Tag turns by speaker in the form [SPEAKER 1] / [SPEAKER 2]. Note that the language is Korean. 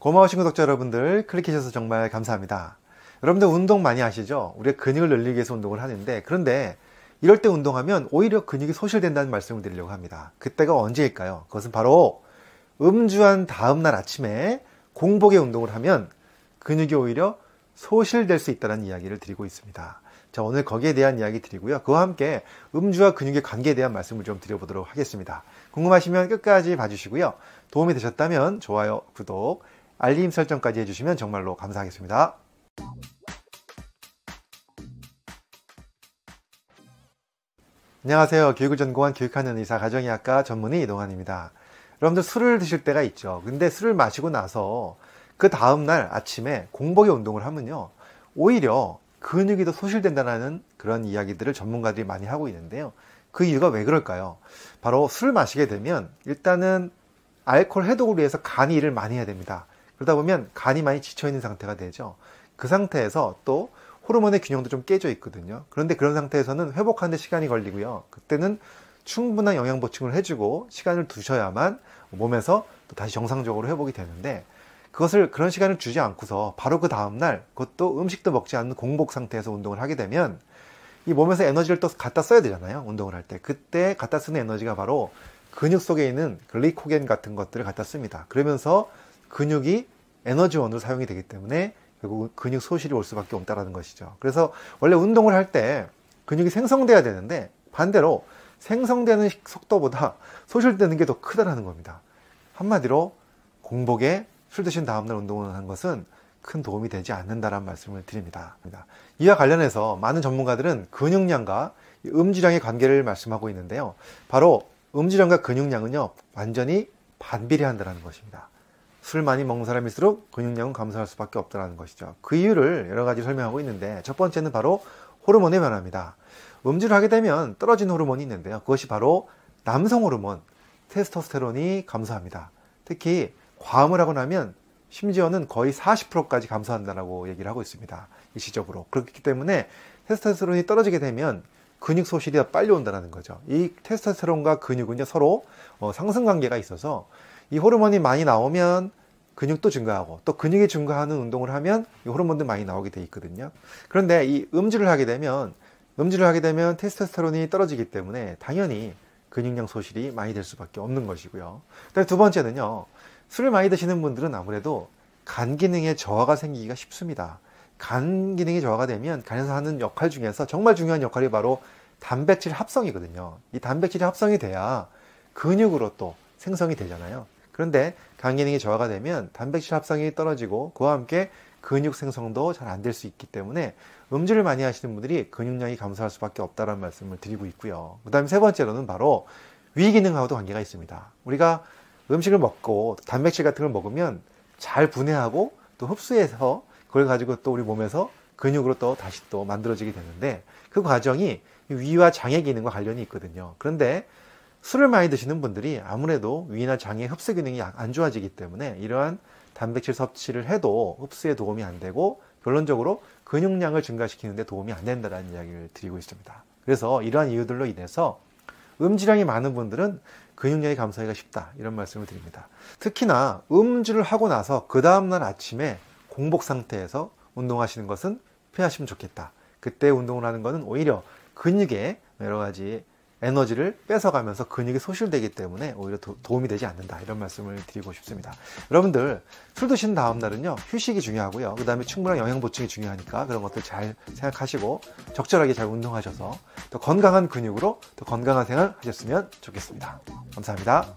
[SPEAKER 1] 고마우신 구독자 여러분들 클릭해주셔서 정말 감사합니다. 여러분들 운동 많이 하시죠? 우리가 근육을 늘리기 위해서 운동을 하는데 그런데 이럴 때 운동하면 오히려 근육이 소실된다는 말씀을 드리려고 합니다. 그때가 언제일까요? 그것은 바로 음주한 다음날 아침에 공복에 운동을 하면 근육이 오히려 소실될 수 있다는 이야기를 드리고 있습니다. 자, 오늘 거기에 대한 이야기 드리고요. 그와 함께 음주와 근육의 관계에 대한 말씀을 좀 드려보도록 하겠습니다. 궁금하시면 끝까지 봐주시고요. 도움이 되셨다면 좋아요, 구독, 알림 설정까지 해주시면 정말로 감사하겠습니다. 안녕하세요. 교육을 전공한 교육하는 의사 가정의학과 전문의 이동환입니다. 여러분들 술을 드실 때가 있죠. 근데 술을 마시고 나서 그 다음날 아침에 공복에 운동을 하면요. 오히려 근육이 더 소실된다는 그런 이야기들을 전문가들이 많이 하고 있는데요. 그 이유가 왜 그럴까요? 바로 술을 마시게 되면 일단은 알코올 해독을 위해서 간이 일을 많이 해야 됩니다. 그러다 보면 간이 많이 지쳐 있는 상태가 되죠. 그 상태에서 또 호르몬의 균형도 좀 깨져 있거든요. 그런데 그런 상태에서는 회복하는데 시간이 걸리고요. 그때는 충분한 영양 보충을 해주고 시간을 두셔야만 몸에서 또 다시 정상적으로 회복이 되는데 그것을 그런 시간을 주지 않고서 바로 그 다음날 그것도 음식도 먹지 않는 공복 상태에서 운동을 하게 되면 이 몸에서 에너지를 또 갖다 써야 되잖아요. 운동을 할 때. 그때 갖다 쓰는 에너지가 바로 근육 속에 있는 글리코겐 같은 것들을 갖다 씁니다. 그러면서 근육이 에너지원으로 사용이 되기 때문에 결국 근육 소실이 올 수밖에 없다라는 것이죠. 그래서 원래 운동을 할 때 근육이 생성돼야 되는데 반대로 생성되는 속도보다 소실되는 게 더 크다라는 겁니다. 한마디로 공복에 술 드신 다음날 운동을 하는 것은 큰 도움이 되지 않는다라는 말씀을 드립니다. 그러니까 이와 관련해서 많은 전문가들은 근육량과 음주량의 관계를 말씀하고 있는데요. 바로 음주량과 근육량은요, 완전히 반비례한다는 것입니다. 술 많이 먹는 사람일수록 근육량은 감소할 수밖에 없다는 것이죠. 그 이유를 여러 가지 설명하고 있는데 첫 번째는 바로 호르몬의 변화입니다. 음주를 하게 되면 떨어진 호르몬이 있는데요. 그것이 바로 남성 호르몬 테스토스테론이 감소합니다. 특히 과음을 하고 나면 심지어는 거의 40%까지 감소한다라고 얘기를 하고 있습니다. 일시적으로. 그렇기 때문에 테스토스테론이 떨어지게 되면 근육 소실이 더 빨리 온다는 거죠. 이 테스토스테론과 근육은 서로 어, 상승 관계가 있어서 이 호르몬이 많이 나오면 근육도 증가하고 또 근육이 증가하는 운동을 하면 호르몬도 많이 나오게 돼 있거든요. 그런데 이 음주를 하게 되면 음주를 하게 되면 테스토스테론이 떨어지기 때문에 당연히 근육량 소실이 많이 될 수밖에 없는 것이고요. 그다음에 두 번째는요. 술을 많이 드시는 분들은 아무래도 간 기능에 저하가 생기기가 쉽습니다. 간 기능이 저하가 되면 간에서 하는 역할 중에서 정말 중요한 역할이 바로 단백질 합성이거든요. 이 단백질이 합성이 돼야 근육으로 또 생성이 되잖아요. 그런데 간기능이 저하가 되면 단백질 합성이 떨어지고 그와 함께 근육 생성도 잘 안 될 수 있기 때문에 음주를 많이 하시는 분들이 근육량이 감소할 수밖에 없다는 말씀을 드리고 있고요. 그다음에 세 번째로는 바로 위 기능하고도 관계가 있습니다. 우리가 음식을 먹고 단백질 같은 걸 먹으면 잘 분해하고 또 흡수해서 그걸 가지고 또 우리 몸에서 근육으로 또 다시 또 만들어지게 되는데 그 과정이 위와 장의 기능과 관련이 있거든요. 그런데 술을 많이 드시는 분들이 아무래도 위나 장의 흡수 기능이 안 좋아지기 때문에 이러한 단백질 섭취를 해도 흡수에 도움이 안 되고 결론적으로 근육량을 증가시키는데 도움이 안 된다는 이야기를 드리고 있습니다. 그래서 이러한 이유들로 인해서 음질량이 많은 분들은 근육량이 감소하기가 쉽다 이런 말씀을 드립니다. 특히나 음주를 하고 나서 그 다음날 아침에 공복 상태에서 운동하시는 것은 피하시면 좋겠다. 그때 운동을 하는 것은 오히려 근육에 여러 가지 에너지를 뺏어가면서 근육이 소실되기 때문에 오히려 도, 움이 되지 않는다 이런 말씀을 드리고 싶습니다 여러분들 술 드신 다음 날은요 휴식이 중요하고요 그 다음에 충분한 영양 보충이 중요하니까 그런 것들 잘 생각하시고 적절하게 잘 운동하셔서 더 건강한 근육으로 더 건강한 생활 하셨으면 좋겠습니다 감사합니다